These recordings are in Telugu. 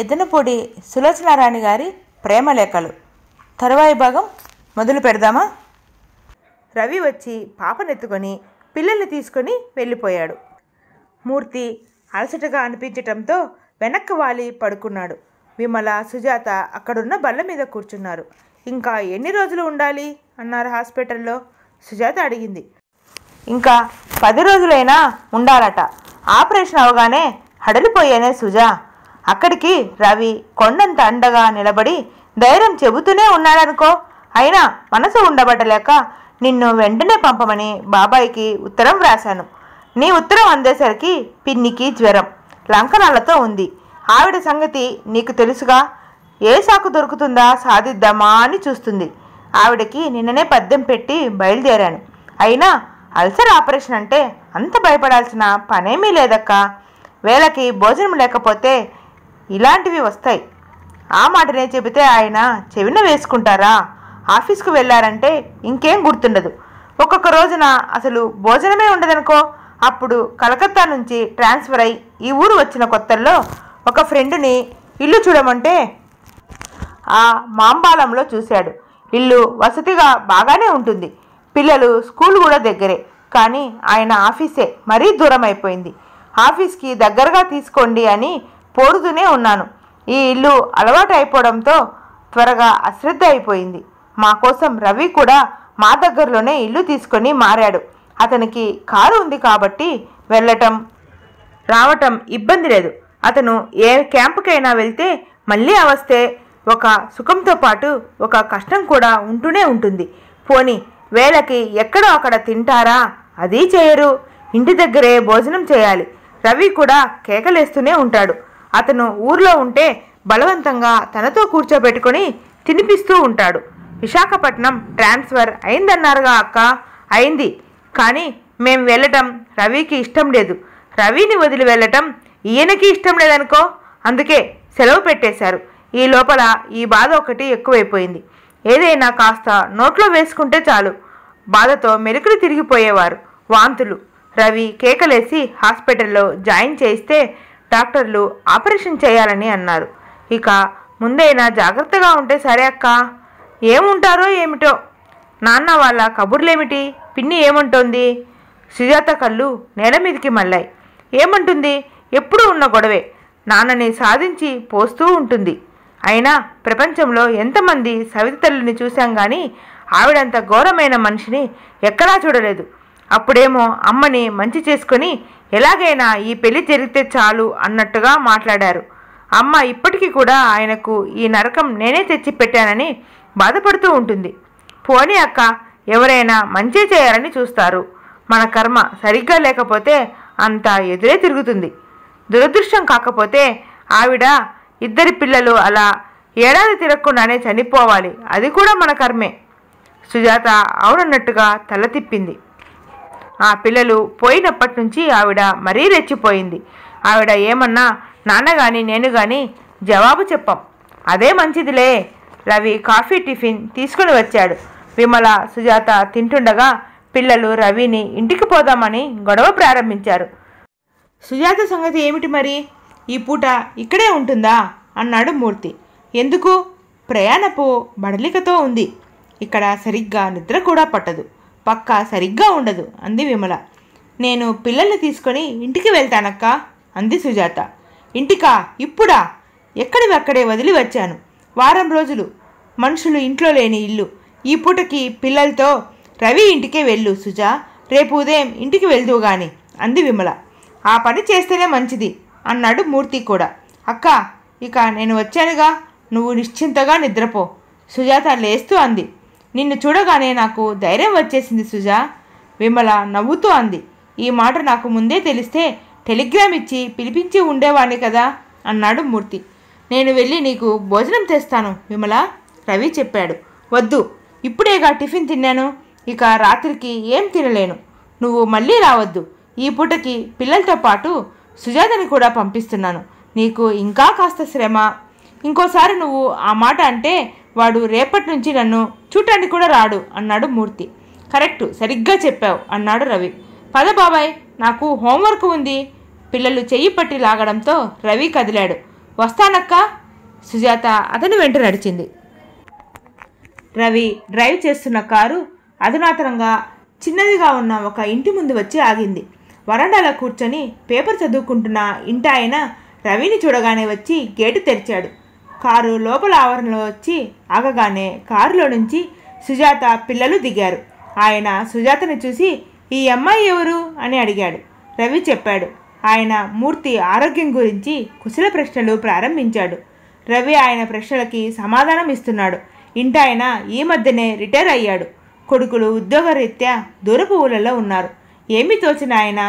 ఎద్దనపూడి సులోచనారాణి గారి ప్రేమలేఖలు తరువాయి భాగం మొదలు పెడదామా రవి వచ్చి పాపనెత్తుకొని పిల్లల్ని తీసుకొని వెళ్ళిపోయాడు మూర్తి అలసటగా అనిపించటంతో వెనక్కి వాలి పడుకున్నాడు విమల సుజాత అక్కడున్న బల్ల మీద కూర్చున్నారు ఇంకా ఎన్ని రోజులు ఉండాలి అన్నారు హాస్పిటల్లో సుజాత అడిగింది ఇంకా పది రోజులైనా ఉండాలట ఆపరేషన్ అవగానే హడలిపోయానే సుజా అక్కడికి రవి కొండంత అండగా నిలబడి ధైర్యం చెబుతూనే ఉన్నాడనుకో అయినా మనసు ఉండబట్టలేక నిన్ను వెంటనే పంపమని బాబాయికి ఉత్తరం వ్రాశాను నీ ఉత్తరం అందేసరికి పిన్నికి జ్వరం లంకనాలతో ఉంది ఆవిడ సంగతి నీకు తెలుసుగా ఏ సాకు దొరుకుతుందా సాధిద్దామా అని చూస్తుంది ఆవిడకి నిన్ననే పద్యం పెట్టి బయలుదేరాను అయినా అల్సర్ ఆపరేషన్ అంటే అంత భయపడాల్సిన పనేమీ లేదక్క వేళకి భోజనం లేకపోతే ఇలాంటివి వస్తాయి ఆ మాటనే చెబితే ఆయన చెవిన వేసుకుంటారా ఆఫీస్కు వెళ్ళారంటే ఇంకేం గుర్తుండదు ఒక్కొక్క రోజున అసలు భోజనమే ఉండదనుకో అప్పుడు కలకత్తా నుంచి ట్రాన్స్ఫర్ అయి ఈ ఊరు వచ్చిన కొత్తల్లో ఒక ఫ్రెండ్ని ఇల్లు చూడమంటే ఆ మాంబాలంలో చూశాడు ఇల్లు వసతిగా బాగానే ఉంటుంది పిల్లలు స్కూల్ కూడా దగ్గరే కానీ ఆయన ఆఫీసే మరీ దూరం అయిపోయింది ఆఫీస్కి దగ్గరగా తీసుకోండి అని పోరుతూనే ఉన్నాను ఈ ఇల్లు అలవాటు అయిపోవడంతో త్వరగా అశ్రద్ధ అయిపోయింది మా కోసం రవి కూడా మా దగ్గరలోనే ఇల్లు తీసుకొని మారాడు అతనికి కారు ఉంది కాబట్టి వెళ్ళటం రావటం ఇబ్బంది లేదు అతను ఏ క్యాంపుకైనా వెళ్తే మళ్ళీ అవస్తే ఒక సుఖంతో పాటు ఒక కష్టం కూడా ఉంటూనే ఉంటుంది పోని వేళకి ఎక్కడో అక్కడ తింటారా అది చేయరు ఇంటి దగ్గరే భోజనం చేయాలి రవి కూడా కేకలేస్తూనే ఉంటాడు అతను ఊర్లో ఉంటే బలవంతంగా తనతో కూర్చోబెట్టుకొని తినిపిస్తూ ఉంటాడు విశాఖపట్నం ట్రాన్స్ఫర్ అయిందన్నారుగా అక్క అయింది కానీ మేము వెళ్ళటం రవికి ఇష్టం లేదు రవిని వదిలి వెళ్ళటం ఈయనకి ఇష్టం లేదనుకో అందుకే సెలవు పెట్టేశారు ఈ లోపల ఈ బాధ ఒకటి ఎక్కువైపోయింది ఏదైనా కాస్త నోట్లో వేసుకుంటే చాలు బాధతో మెరుకులు తిరిగిపోయేవారు వాంతులు రవి కేకలేసి హాస్పిటల్లో జాయిన్ చేస్తే డాక్టర్లు ఆపరేషన్ చేయాలని అన్నారు ఇక ముందైనా జాగ్రత్తగా ఉంటే సరే అక్క ఏముంటారో ఏమిటో నాన్న వాళ్ళ కబుర్లేమిటి పిన్ని ఏమంటోంది సుజాత కళ్ళు నేల మీదకి మళ్ళాయి ఏమంటుంది ఎప్పుడూ ఉన్న గొడవే నాన్నని సాధించి పోస్తూ ఉంటుంది అయినా ప్రపంచంలో ఎంతమంది సవిత తల్లిని చూశాం కానీ ఆవిడంత ఘోరమైన మనిషిని ఎక్కడా చూడలేదు అప్పుడేమో అమ్మని మంచి చేసుకొని ఎలాగైనా ఈ పెళ్లి జరిగితే చాలు అన్నట్టుగా మాట్లాడారు అమ్మ ఇప్పటికీ కూడా ఆయనకు ఈ నరకం నేనే తెచ్చిపెట్టానని బాధపడుతూ ఉంటుంది పోనీ అక్క ఎవరైనా మంచి చేయాలని చూస్తారు మన కర్మ సరిగ్గా లేకపోతే అంత ఎదురే తిరుగుతుంది దురదృష్టం కాకపోతే ఆవిడ ఇద్దరి పిల్లలు అలా ఏడాది తిరగకుండానే చనిపోవాలి అది కూడా మన కర్మే సుజాత అవునన్నట్టుగా తల తిప్పింది ఆ పిల్లలు పోయినప్పటి నుంచి ఆవిడ మరీ రెచ్చిపోయింది ఆవిడ ఏమన్నా నాన్న కానీ నేను కానీ జవాబు చెప్పాం అదే మంచిదిలే రవి కాఫీ టిఫిన్ తీసుకుని వచ్చాడు విమల సుజాత తింటుండగా పిల్లలు రవిని ఇంటికి పోదామని గొడవ ప్రారంభించారు సుజాత సంగతి ఏమిటి మరి ఈ పూట ఇక్కడే ఉంటుందా అన్నాడు మూర్తి ఎందుకు ప్రయాణపు బడలికతో ఉంది ఇక్కడ సరిగ్గా నిద్ర కూడా పట్టదు పక్క సరిగ్గా ఉండదు అంది విమల నేను పిల్లల్ని తీసుకొని ఇంటికి వెళ్తానక్క అంది సుజాత ఇంటికా ఇప్పుడా ఎక్కడివక్కడే వదిలి వచ్చాను వారం రోజులు మనుషులు ఇంట్లో లేని ఇల్లు ఈ పూటకి పిల్లలతో రవి ఇంటికే వెళ్ళు సుజా రేపు ఉదయం ఇంటికి వెళ్దువు గాని అంది విమల ఆ పని చేస్తేనే మంచిది అన్నాడు మూర్తి కూడా అక్క ఇక నేను వచ్చానుగా నువ్వు నిశ్చింతగా నిద్రపో సుజాత లేస్తూ అంది నిన్ను చూడగానే నాకు ధైర్యం వచ్చేసింది సుజా విమల నవ్వుతూ అంది ఈ మాట నాకు ముందే తెలిస్తే టెలిగ్రామ్ ఇచ్చి పిలిపించి ఉండేవాణ్ణి కదా అన్నాడు మూర్తి నేను వెళ్ళి నీకు భోజనం తెస్తాను విమల రవి చెప్పాడు వద్దు ఇప్పుడేగా టిఫిన్ తిన్నాను ఇక రాత్రికి ఏం తినలేను నువ్వు మళ్ళీ రావద్దు ఈ పూటకి పిల్లలతో పాటు సుజాతని కూడా పంపిస్తున్నాను నీకు ఇంకా కాస్త శ్రమ ఇంకోసారి నువ్వు ఆ మాట అంటే వాడు రేపటి నుంచి నన్ను చూడటానికి కూడా రాడు అన్నాడు మూర్తి కరెక్టు సరిగ్గా చెప్పావు అన్నాడు రవి పద బాబాయ్ నాకు హోంవర్క్ ఉంది పిల్లలు చెయ్యి పట్టి లాగడంతో రవి కదిలాడు వస్తానక్క సుజాత అతని వెంట నడిచింది రవి డ్రైవ్ చేస్తున్న కారు అధునాతనంగా చిన్నదిగా ఉన్న ఒక ఇంటి ముందు వచ్చి ఆగింది వరండాలో కూర్చొని పేపర్ చదువుకుంటున్న ఇంటాయన రవిని చూడగానే వచ్చి గేటు తెరిచాడు కారు లోపల ఆవరణలో వచ్చి ఆగగానే కారులో నుంచి సుజాత పిల్లలు దిగారు ఆయన సుజాతని చూసి ఈ అమ్మాయి ఎవరు అని అడిగాడు రవి చెప్పాడు ఆయన మూర్తి ఆరోగ్యం గురించి కుశల ప్రశ్నలు ప్రారంభించాడు రవి ఆయన ప్రశ్నలకి సమాధానం ఇస్తున్నాడు ఇంటాయన ఈ మధ్యనే రిటైర్ అయ్యాడు కొడుకులు ఉద్యోగరీత్యా దూరపు ఊళ్ళలో ఉన్నారు ఏమి తోచిన ఆయన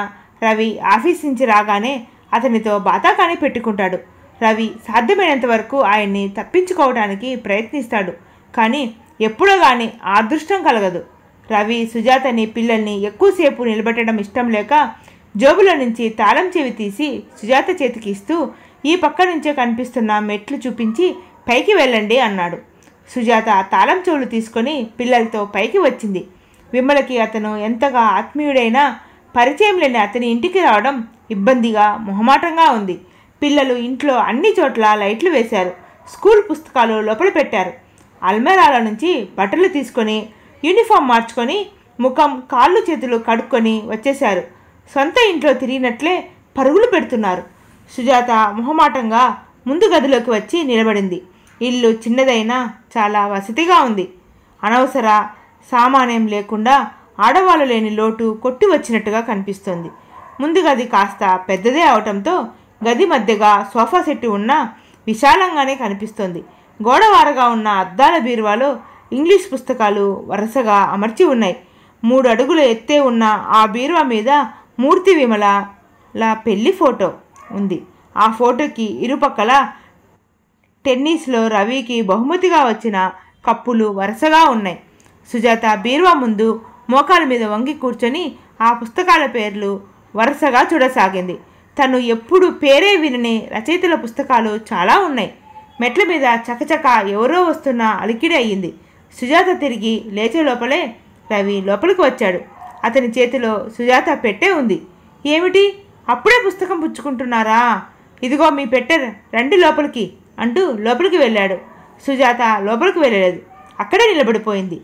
రవి ఆఫీస్ నుంచి రాగానే అతనితో బాతాకాని పెట్టుకుంటాడు రవి సాధ్యమైనంత వరకు ఆయన్ని తప్పించుకోవడానికి ప్రయత్నిస్తాడు కానీ ఎప్పుడో కానీ అదృష్టం కలగదు రవి సుజాతని పిల్లల్ని ఎక్కువసేపు నిలబెట్టడం ఇష్టం లేక జోబులో నుంచి తాళం చెవి తీసి సుజాత చేతికి ఇస్తూ ఈ పక్క నుంచే కనిపిస్తున్న మెట్లు చూపించి పైకి వెళ్ళండి అన్నాడు సుజాత తాళం చెవులు తీసుకొని పిల్లలతో పైకి వచ్చింది విమలకి అతను ఎంతగా ఆత్మీయుడైనా పరిచయం లేని అతని ఇంటికి రావడం ఇబ్బందిగా మొహమాటంగా ఉంది పిల్లలు ఇంట్లో అన్ని చోట్ల లైట్లు వేశారు స్కూల్ పుస్తకాలు లోపల పెట్టారు అల్మరాల నుంచి బట్టలు తీసుకొని యూనిఫామ్ మార్చుకొని ముఖం కాళ్ళు చేతులు కడుక్కొని వచ్చేశారు సొంత ఇంట్లో తిరిగినట్లే పరుగులు పెడుతున్నారు సుజాత మొహమాటంగా ముందు గదిలోకి వచ్చి నిలబడింది ఇల్లు చిన్నదైనా చాలా వసతిగా ఉంది అనవసర సామాన్యం లేకుండా ఆడవాళ్ళు లేని లోటు కొట్టి వచ్చినట్టుగా కనిపిస్తోంది గది కాస్త పెద్దదే అవటంతో గది మధ్యగా సోఫా సెట్టు ఉన్న విశాలంగానే కనిపిస్తోంది గోడవారగా ఉన్న అద్దాల బీరువాలో ఇంగ్లీష్ పుస్తకాలు వరుసగా అమర్చి ఉన్నాయి మూడు అడుగుల ఎత్తే ఉన్న ఆ బీరువా మీద మూర్తి విమల పెళ్లి ఫోటో ఉంది ఆ ఫోటోకి ఇరుపక్కల టెన్నిస్లో రవికి బహుమతిగా వచ్చిన కప్పులు వరుసగా ఉన్నాయి సుజాత బీరువా ముందు మోకాల మీద వంగి కూర్చొని ఆ పుస్తకాల పేర్లు వరుసగా చూడసాగింది తను ఎప్పుడు పేరే వినని రచయితల పుస్తకాలు చాలా ఉన్నాయి మెట్ల మీద చకచక ఎవరో వస్తున్న అలికిడి అయ్యింది సుజాత తిరిగి లేచే లోపలే రవి లోపలికి వచ్చాడు అతని చేతిలో సుజాత పెట్టే ఉంది ఏమిటి అప్పుడే పుస్తకం పుచ్చుకుంటున్నారా ఇదిగో మీ పెట్టె రండి లోపలికి అంటూ లోపలికి వెళ్ళాడు సుజాత లోపలికి వెళ్ళలేదు అక్కడే నిలబడిపోయింది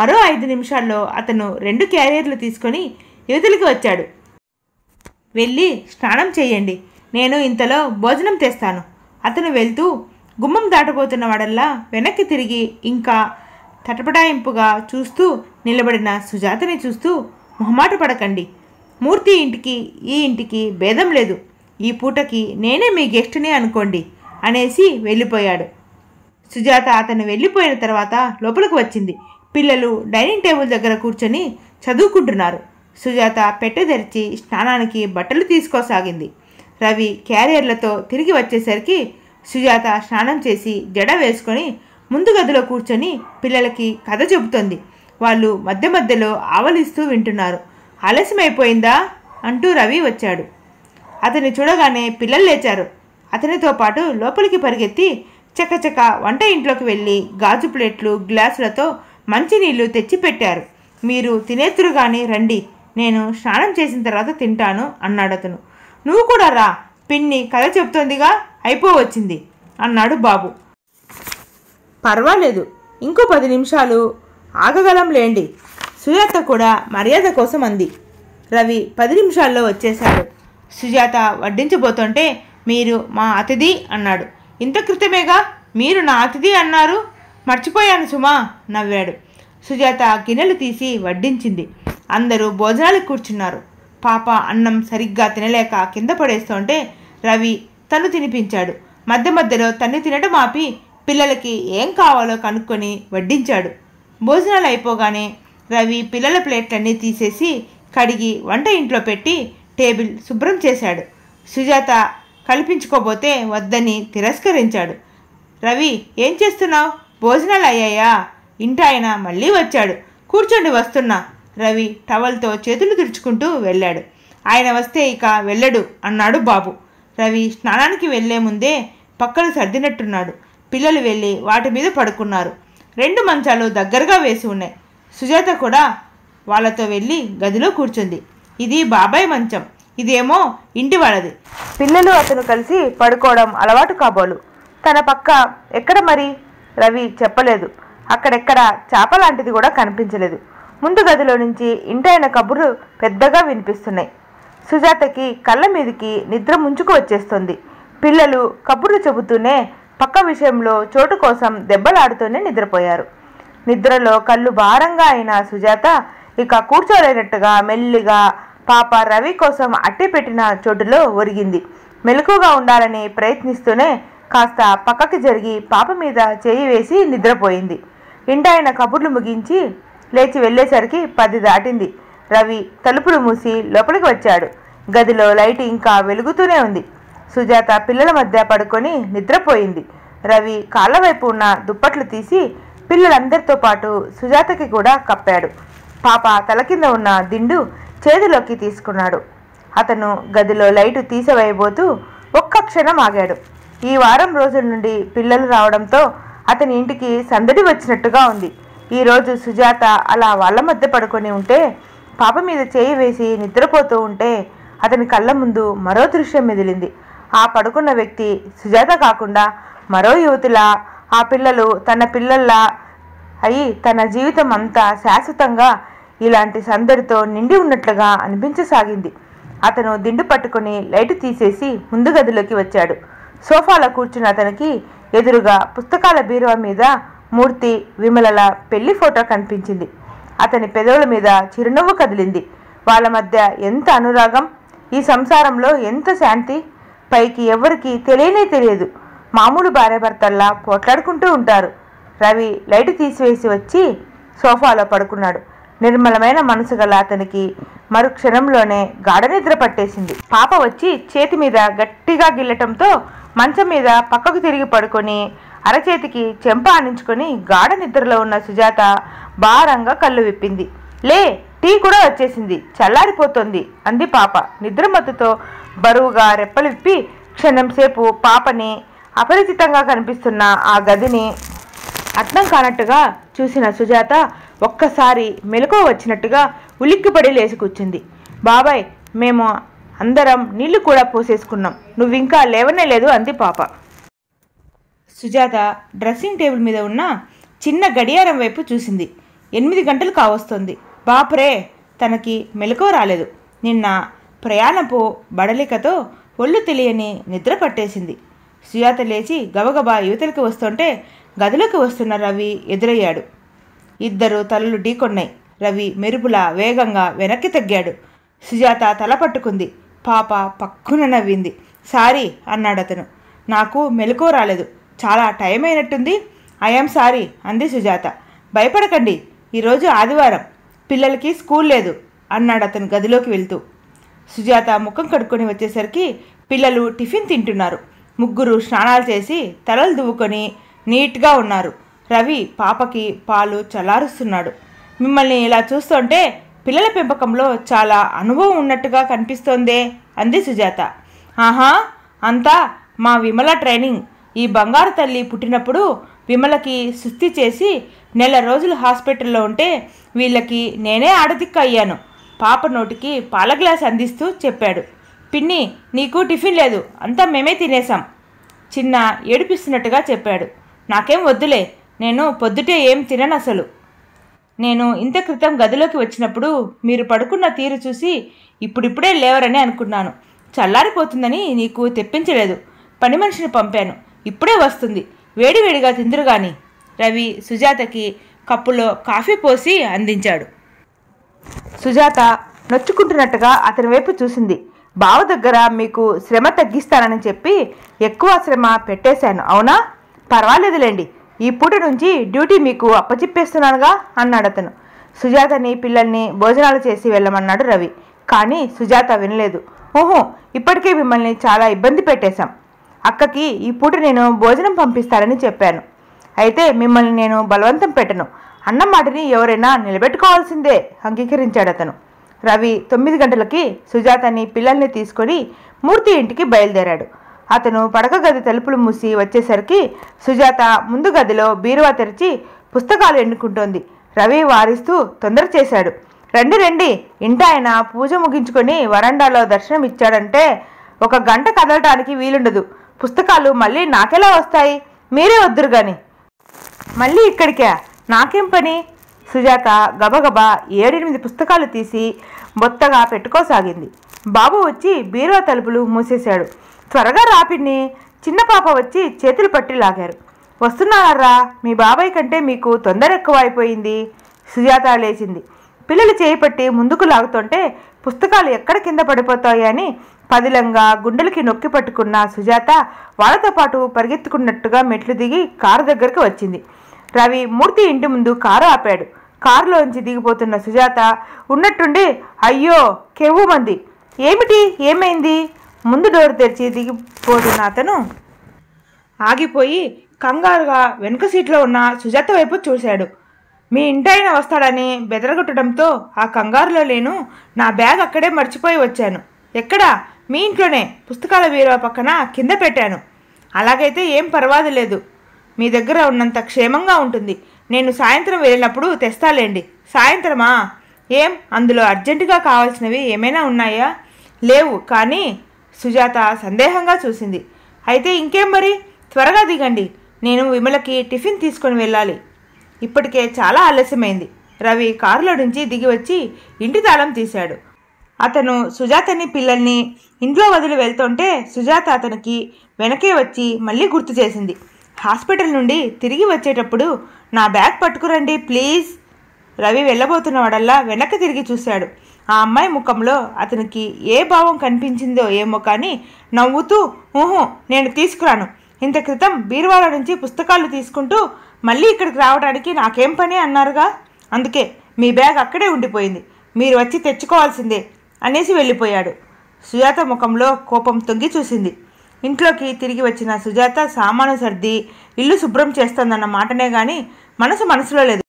మరో ఐదు నిమిషాల్లో అతను రెండు క్యారియర్లు తీసుకొని యువతలకి వచ్చాడు వెళ్ళి స్నానం చేయండి నేను ఇంతలో భోజనం తెస్తాను అతను వెళ్తూ గుమ్మం దాటబోతున్న వాడల్లా వెనక్కి తిరిగి ఇంకా తటపటాయింపుగా చూస్తూ నిలబడిన సుజాతని చూస్తూ మొహమాట పడకండి మూర్తి ఇంటికి ఈ ఇంటికి భేదం లేదు ఈ పూటకి నేనే మీ గెస్ట్ని అనుకోండి అనేసి వెళ్ళిపోయాడు సుజాత అతను వెళ్ళిపోయిన తర్వాత లోపలికి వచ్చింది పిల్లలు డైనింగ్ టేబుల్ దగ్గర కూర్చొని చదువుకుంటున్నారు సుజాత పెట్టె తెరిచి స్నానానికి బట్టలు తీసుకోసాగింది రవి క్యారియర్లతో తిరిగి వచ్చేసరికి సుజాత స్నానం చేసి జడ వేసుకొని ముందు గదిలో కూర్చొని పిల్లలకి కథ చెబుతోంది వాళ్ళు మధ్య మధ్యలో ఆవలిస్తూ వింటున్నారు ఆలస్యమైపోయిందా అంటూ రవి వచ్చాడు అతన్ని చూడగానే పిల్లలు లేచారు అతనితో పాటు లోపలికి పరిగెత్తి చకచక వంట ఇంట్లోకి వెళ్ళి గాజు ప్లేట్లు గ్లాసులతో మంచినీళ్ళు తెచ్చిపెట్టారు మీరు కానీ రండి నేను స్నానం చేసిన తర్వాత తింటాను అన్నాడు అతను నువ్వు కూడా రా పిన్ని కథ చెప్తోందిగా అయిపోవచ్చింది అన్నాడు బాబు పర్వాలేదు ఇంకో పది నిమిషాలు ఆగగలం లేండి సుజాత కూడా మర్యాద కోసం అంది రవి పది నిమిషాల్లో వచ్చేశాడు సుజాత వడ్డించబోతుంటే మీరు మా అతిథి అన్నాడు ఇంత క్రితమేగా మీరు నా అతిథి అన్నారు మర్చిపోయాను సుమా నవ్వాడు సుజాత గిన్నెలు తీసి వడ్డించింది అందరూ భోజనాలకు కూర్చున్నారు పాప అన్నం సరిగ్గా తినలేక కింద పడేస్తుంటే రవి తను తినిపించాడు మధ్య మధ్యలో తన్ని తినడం ఆపి పిల్లలకి ఏం కావాలో కనుక్కొని వడ్డించాడు భోజనాలు అయిపోగానే రవి పిల్లల ప్లేట్లన్నీ తీసేసి కడిగి వంట ఇంట్లో పెట్టి టేబుల్ శుభ్రం చేశాడు సుజాత కల్పించుకోబోతే వద్దని తిరస్కరించాడు రవి ఏం చేస్తున్నావు భోజనాలు అయ్యాయా ఇంటాయన మళ్ళీ వచ్చాడు కూర్చోండి వస్తున్నా రవి టవల్తో చేతులు తుడుచుకుంటూ వెళ్ళాడు ఆయన వస్తే ఇక వెళ్ళడు అన్నాడు బాబు రవి స్నానానికి వెళ్లే ముందే పక్కలు సర్దినట్టున్నాడు పిల్లలు వెళ్ళి వాటి మీద పడుకున్నారు రెండు మంచాలు దగ్గరగా వేసి ఉన్నాయి సుజాత కూడా వాళ్ళతో వెళ్ళి గదిలో కూర్చుంది ఇది బాబాయ్ మంచం ఇదేమో ఇంటి వాళ్ళది పిల్లలు అతను కలిసి పడుకోవడం అలవాటు కాబోలు తన పక్క ఎక్కడ మరి రవి చెప్పలేదు అక్కడెక్కడ చేప లాంటిది కూడా కనిపించలేదు ముందు గదిలో నుంచి ఇంటైన కబుర్లు పెద్దగా వినిపిస్తున్నాయి సుజాతకి కళ్ళ మీదికి నిద్ర ముంచుకు వచ్చేస్తుంది పిల్లలు కబుర్లు చెబుతూనే పక్క విషయంలో చోటు కోసం దెబ్బలాడుతూనే నిద్రపోయారు నిద్రలో కళ్ళు భారంగా అయిన సుజాత ఇక కూర్చోలేనట్టుగా మెల్లిగా పాప రవి కోసం అట్టి పెట్టిన చోటులో ఒరిగింది మెలకుగా ఉండాలని ప్రయత్నిస్తూనే కాస్త పక్కకి జరిగి పాప మీద చేయి వేసి నిద్రపోయింది ఇంటాయన కబుర్లు ముగించి లేచి వెళ్ళేసరికి పది దాటింది రవి తలుపులు మూసి లోపలికి వచ్చాడు గదిలో లైట్ ఇంకా వెలుగుతూనే ఉంది సుజాత పిల్లల మధ్య పడుకొని నిద్రపోయింది రవి కాళ్ళ వైపు ఉన్న దుప్పట్లు తీసి పిల్లలందరితో పాటు సుజాతకి కూడా కప్పాడు పాప తల కింద ఉన్న దిండు చేతిలోకి తీసుకున్నాడు అతను గదిలో లైటు తీసివేయబోతూ ఒక్క క్షణం ఆగాడు ఈ వారం రోజుల నుండి పిల్లలు రావడంతో అతని ఇంటికి సందడి వచ్చినట్టుగా ఉంది ఈరోజు సుజాత అలా వాళ్ళ మధ్య పడుకొని ఉంటే పాప మీద చేయి వేసి నిద్రపోతూ ఉంటే అతని కళ్ళ ముందు మరో దృశ్యం మెదిలింది ఆ పడుకున్న వ్యక్తి సుజాత కాకుండా మరో యువతిలా ఆ పిల్లలు తన పిల్లల్లా అయి తన జీవితం అంతా శాశ్వతంగా ఇలాంటి సందడితో నిండి ఉన్నట్లుగా అనిపించసాగింది అతను దిండు పట్టుకుని లైటు తీసేసి ముందు గదిలోకి వచ్చాడు సోఫాలో కూర్చున్న అతనికి ఎదురుగా పుస్తకాల బీరువా మీద మూర్తి విమలల పెళ్లి ఫోటో కనిపించింది అతని పెదవుల మీద చిరునవ్వు కదిలింది వాళ్ళ మధ్య ఎంత అనురాగం ఈ సంసారంలో ఎంత శాంతి పైకి ఎవరికి తెలియనే తెలియదు మామూలు భార్యభర్తల్లా పోట్లాడుకుంటూ ఉంటారు రవి లైట్ తీసివేసి వచ్చి సోఫాలో పడుకున్నాడు నిర్మలమైన మనసు గల అతనికి మరుక్షణంలోనే గాఢ నిద్ర పట్టేసింది పాప వచ్చి చేతి మీద గట్టిగా గిల్లటంతో మంచం మీద పక్కకు తిరిగి పడుకొని అరచేతికి చెంప ఆనించుకొని గాఢ నిద్రలో ఉన్న సుజాత భారంగా కళ్ళు విప్పింది లే టీ కూడా వచ్చేసింది చల్లారిపోతుంది అంది పాప నిద్రమత్తుతో బరువుగా రెప్పలు విప్పి క్షణంసేపు పాపని అపరిచితంగా కనిపిస్తున్న ఆ గదిని అర్థం కానట్టుగా చూసిన సుజాత ఒక్కసారి మెలకువ వచ్చినట్టుగా ఉలిక్కిపడి లేచి కూర్చుంది బాబాయ్ మేము అందరం నీళ్లు కూడా పోసేసుకున్నాం నువ్వింకా లేవనే లేదు అంది పాప సుజాత డ్రెస్సింగ్ టేబుల్ మీద ఉన్న చిన్న గడియారం వైపు చూసింది ఎనిమిది గంటలు కావస్తోంది బాపురే తనకి మెలకువ రాలేదు నిన్న ప్రయాణపు బడలికతో ఒళ్ళు తెలియని నిద్ర పట్టేసింది సుజాత లేచి గబగబా యువతలకు వస్తుంటే గదిలోకి వస్తున్న రవి ఎదురయ్యాడు ఇద్దరు తలలు ఢీకొన్నాయి రవి మెరుపులా వేగంగా వెనక్కి తగ్గాడు సుజాత తల పట్టుకుంది పాప పక్కున నవ్వింది సారీ అన్నాడతను నాకు మెలకువ రాలేదు చాలా టైం అయినట్టుంది ఐఎమ్ సారీ అంది సుజాత భయపడకండి ఈరోజు ఆదివారం పిల్లలకి స్కూల్ లేదు అన్నాడు అతను గదిలోకి వెళ్తూ సుజాత ముఖం కడుక్కొని వచ్చేసరికి పిల్లలు టిఫిన్ తింటున్నారు ముగ్గురు స్నానాలు చేసి తలలు దువ్వుకొని నీట్గా ఉన్నారు రవి పాపకి పాలు చల్లారుస్తున్నాడు మిమ్మల్ని ఇలా చూస్తుంటే పిల్లల పెంపకంలో చాలా అనుభవం ఉన్నట్టుగా కనిపిస్తోందే అంది సుజాత ఆహా అంతా మా విమల ట్రైనింగ్ ఈ బంగారు తల్లి పుట్టినప్పుడు విమలకి సుస్థి చేసి నెల రోజులు హాస్పిటల్లో ఉంటే వీళ్ళకి నేనే ఆడదిక్క అయ్యాను పాప నోటికి పాల గ్లాస్ అందిస్తూ చెప్పాడు పిన్ని నీకు టిఫిన్ లేదు అంతా మేమే తినేశాం చిన్న ఏడిపిస్తున్నట్టుగా చెప్పాడు నాకేం వద్దులే నేను పొద్దుటే ఏం తినను అసలు నేను ఇంత క్రితం గదిలోకి వచ్చినప్పుడు మీరు పడుకున్న తీరు చూసి ఇప్పుడిప్పుడే లేవరని అనుకున్నాను చల్లారిపోతుందని నీకు తెప్పించలేదు పని మనిషిని పంపాను ఇప్పుడే వస్తుంది వేడివేడిగా తిందురుగాని రవి సుజాతకి కప్పులో కాఫీ పోసి అందించాడు సుజాత నొచ్చుకుంటున్నట్టుగా అతని వైపు చూసింది బావ దగ్గర మీకు శ్రమ తగ్గిస్తానని చెప్పి ఎక్కువ శ్రమ పెట్టేశాను అవునా పర్వాలేదులేండి ఈ పూట నుంచి డ్యూటీ మీకు అప్పచెప్పేస్తున్నానుగా అన్నాడు అతను సుజాతని పిల్లల్ని భోజనాలు చేసి వెళ్ళమన్నాడు రవి కానీ సుజాత వినలేదు ఓహో ఇప్పటికే మిమ్మల్ని చాలా ఇబ్బంది పెట్టేశాం అక్కకి ఇప్పుడు నేను భోజనం పంపిస్తానని చెప్పాను అయితే మిమ్మల్ని నేను బలవంతం పెట్టను అన్న మాటని ఎవరైనా నిలబెట్టుకోవాల్సిందే అంగీకరించాడు అతను రవి తొమ్మిది గంటలకి సుజాతని పిల్లల్ని తీసుకొని మూర్తి ఇంటికి బయలుదేరాడు అతను పడక గది తలుపులు మూసి వచ్చేసరికి సుజాత ముందు గదిలో బీరువా తెరిచి పుస్తకాలు ఎన్నుకుంటోంది రవి వారిస్తూ తొందర చేశాడు రండి రండి ఇంట ఆయన పూజ ముగించుకొని వరండాలో దర్శనం ఇచ్చాడంటే ఒక గంట కదలటానికి వీలుండదు పుస్తకాలు మళ్ళీ నాకెలా వస్తాయి మీరే వద్దురు గాని మళ్ళీ ఇక్కడికే నాకేం పని సుజాత గబగబా ఏడెనిమిది పుస్తకాలు తీసి బొత్తగా పెట్టుకోసాగింది బాబు వచ్చి బీరువా తలుపులు మూసేశాడు త్వరగా రాపిడిని చిన్న పాప వచ్చి చేతులు పట్టి లాగారు వస్తున్నారా మీ బాబాయ్ కంటే మీకు తొందర ఎక్కువ అయిపోయింది సుజాత లేచింది పిల్లలు చేపట్టి ముందుకు లాగుతుంటే పుస్తకాలు ఎక్కడ కింద పడిపోతాయని పదిలంగా గుండెలకి నొక్కి పట్టుకున్న సుజాత వాళ్ళతో పాటు పరిగెత్తుకున్నట్టుగా మెట్లు దిగి కారు దగ్గరికి వచ్చింది రవి మూర్తి ఇంటి ముందు కారు ఆపాడు కారులోంచి దిగిపోతున్న సుజాత ఉన్నట్టుండి అయ్యో కెవ్వు మంది ఏమిటి ఏమైంది ముందు డోర్ తెరిచి దిగిపోతున్న అతను ఆగిపోయి కంగారుగా వెనుక సీట్లో ఉన్న సుజాత వైపు చూశాడు మీ ఇంటాయన వస్తాడని బెదరగొట్టడంతో ఆ కంగారులో లేను నా బ్యాగ్ అక్కడే మర్చిపోయి వచ్చాను ఎక్కడా మీ ఇంట్లోనే పుస్తకాల బీరువా పక్కన కింద పెట్టాను అలాగైతే ఏం పర్వాదు లేదు మీ దగ్గర ఉన్నంత క్షేమంగా ఉంటుంది నేను సాయంత్రం వెళ్ళినప్పుడు తెస్తాలేండి సాయంత్రమా ఏం అందులో అర్జెంటుగా కావాల్సినవి ఏమైనా ఉన్నాయా లేవు కానీ సుజాత సందేహంగా చూసింది అయితే ఇంకేం మరి త్వరగా దిగండి నేను విమలకి టిఫిన్ తీసుకొని వెళ్ళాలి ఇప్పటికే చాలా ఆలస్యమైంది రవి కారులో నుంచి దిగి వచ్చి ఇంటి తాళం తీశాడు అతను సుజాతని పిల్లల్ని ఇంట్లో వదిలి వెళ్తుంటే సుజాత అతనికి వెనకే వచ్చి మళ్ళీ గుర్తు చేసింది హాస్పిటల్ నుండి తిరిగి వచ్చేటప్పుడు నా బ్యాగ్ పట్టుకురండి ప్లీజ్ రవి వెళ్ళబోతున్నవాడల్లా వెనక్కి తిరిగి చూశాడు ఆ అమ్మాయి ముఖంలో అతనికి ఏ భావం కనిపించిందో ఏమో కానీ నవ్వుతూ ఊహో నేను తీసుకురాను ఇంత క్రితం బీరువాల నుంచి పుస్తకాలు తీసుకుంటూ మళ్ళీ ఇక్కడికి రావడానికి నాకేం పని అన్నారుగా అందుకే మీ బ్యాగ్ అక్కడే ఉండిపోయింది మీరు వచ్చి తెచ్చుకోవాల్సిందే అనేసి వెళ్ళిపోయాడు సుజాత ముఖంలో కోపం తొంగి చూసింది ఇంట్లోకి తిరిగి వచ్చిన సుజాత సామాను సర్ది ఇల్లు శుభ్రం చేస్తుందన్న మాటనే కానీ మనసు మనసులో లేదు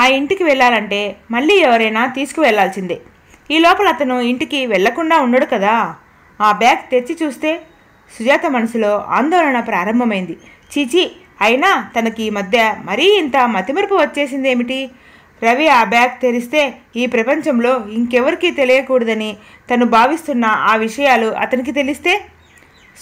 ఆ ఇంటికి వెళ్ళాలంటే మళ్ళీ ఎవరైనా తీసుకువెళ్లాల్సిందే ఈ లోపల అతను ఇంటికి వెళ్లకుండా ఉండడు కదా ఆ బ్యాగ్ తెచ్చి చూస్తే సుజాత మనసులో ఆందోళన ప్రారంభమైంది చీచీ అయినా తనకి ఈ మధ్య మరీ ఇంత మతిమరుపు వచ్చేసిందేమిటి రవి ఆ బ్యాగ్ తెరిస్తే ఈ ప్రపంచంలో ఇంకెవరికీ తెలియకూడదని తను భావిస్తున్న ఆ విషయాలు అతనికి తెలిస్తే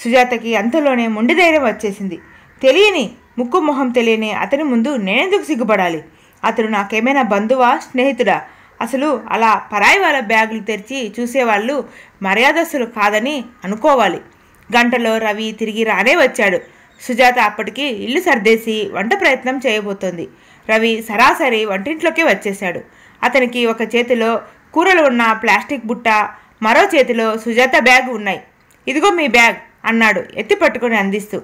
సుజాతకి అంతలోనే మొండి ధైర్యం వచ్చేసింది తెలియని ముక్కు మొహం తెలియని అతని ముందు నేనెందుకు సిగ్గుపడాలి అతను నాకేమైనా బంధువా స్నేహితుడా అసలు అలా పరాయి వాళ్ళ బ్యాగులు తెరిచి చూసేవాళ్ళు మర్యాదస్తులు కాదని అనుకోవాలి గంటలో రవి తిరిగి రానే వచ్చాడు సుజాత అప్పటికి ఇల్లు సర్దేసి వంట ప్రయత్నం చేయబోతోంది రవి సరాసరి వంటింట్లోకి వచ్చేశాడు అతనికి ఒక చేతిలో కూరలు ఉన్న ప్లాస్టిక్ బుట్ట మరో చేతిలో సుజాత బ్యాగ్ ఉన్నాయి ఇదిగో మీ బ్యాగ్ అన్నాడు ఎత్తి పట్టుకొని అందిస్తూ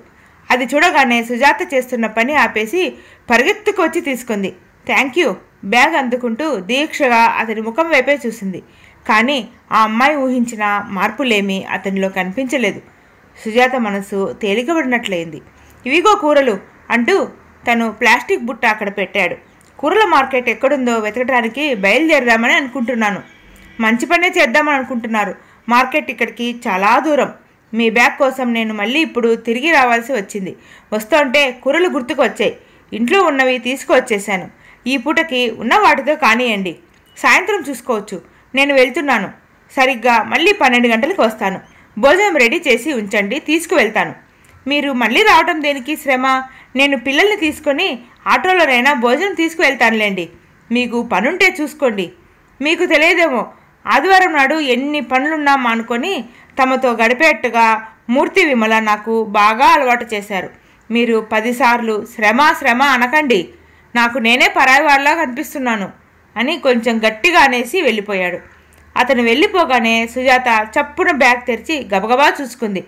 అది చూడగానే సుజాత చేస్తున్న పని ఆపేసి పరిగెత్తుకు వచ్చి తీసుకుంది థ్యాంక్ యూ బ్యాగ్ అందుకుంటూ దీక్షగా అతని ముఖం వైపే చూసింది కానీ ఆ అమ్మాయి ఊహించిన మార్పులేమీ అతనిలో కనిపించలేదు సుజాత మనసు తేలికబడినట్లయింది ఇవిగో కూరలు అంటూ తను ప్లాస్టిక్ బుట్ట అక్కడ పెట్టాడు కూరల మార్కెట్ ఎక్కడుందో వెతకడానికి బయలుదేరదామని అనుకుంటున్నాను మంచి పనే చేద్దామని అనుకుంటున్నారు మార్కెట్ ఇక్కడికి చాలా దూరం మీ బ్యాగ్ కోసం నేను మళ్ళీ ఇప్పుడు తిరిగి రావాల్సి వచ్చింది వస్తుంటే కూరలు గుర్తుకు వచ్చాయి ఇంట్లో ఉన్నవి తీసుకువచ్చేశాను ఈ పూటకి ఉన్న వాటితో కానియండి సాయంత్రం చూసుకోవచ్చు నేను వెళ్తున్నాను సరిగ్గా మళ్ళీ పన్నెండు గంటలకు వస్తాను భోజనం రెడీ చేసి ఉంచండి తీసుకువెళ్తాను మీరు మళ్ళీ రావడం దేనికి శ్రమ నేను పిల్లల్ని తీసుకొని ఆటోలోనైనా భోజనం తీసుకువెళ్తానులేండి మీకు పనుంటే చూసుకోండి మీకు తెలియదేమో ఆదివారం నాడు ఎన్ని పనులున్నా మానుకొని తమతో గడిపేట్టుగా మూర్తి విమల నాకు బాగా అలవాటు చేశారు మీరు పదిసార్లు శ్రమ శ్రమ అనకండి నాకు నేనే పరాయి వాళ్ళలా కనిపిస్తున్నాను అని కొంచెం గట్టిగా అనేసి వెళ్ళిపోయాడు అతను వెళ్ళిపోగానే సుజాత చప్పున బ్యాగ్ తెరిచి గబగబా చూసుకుంది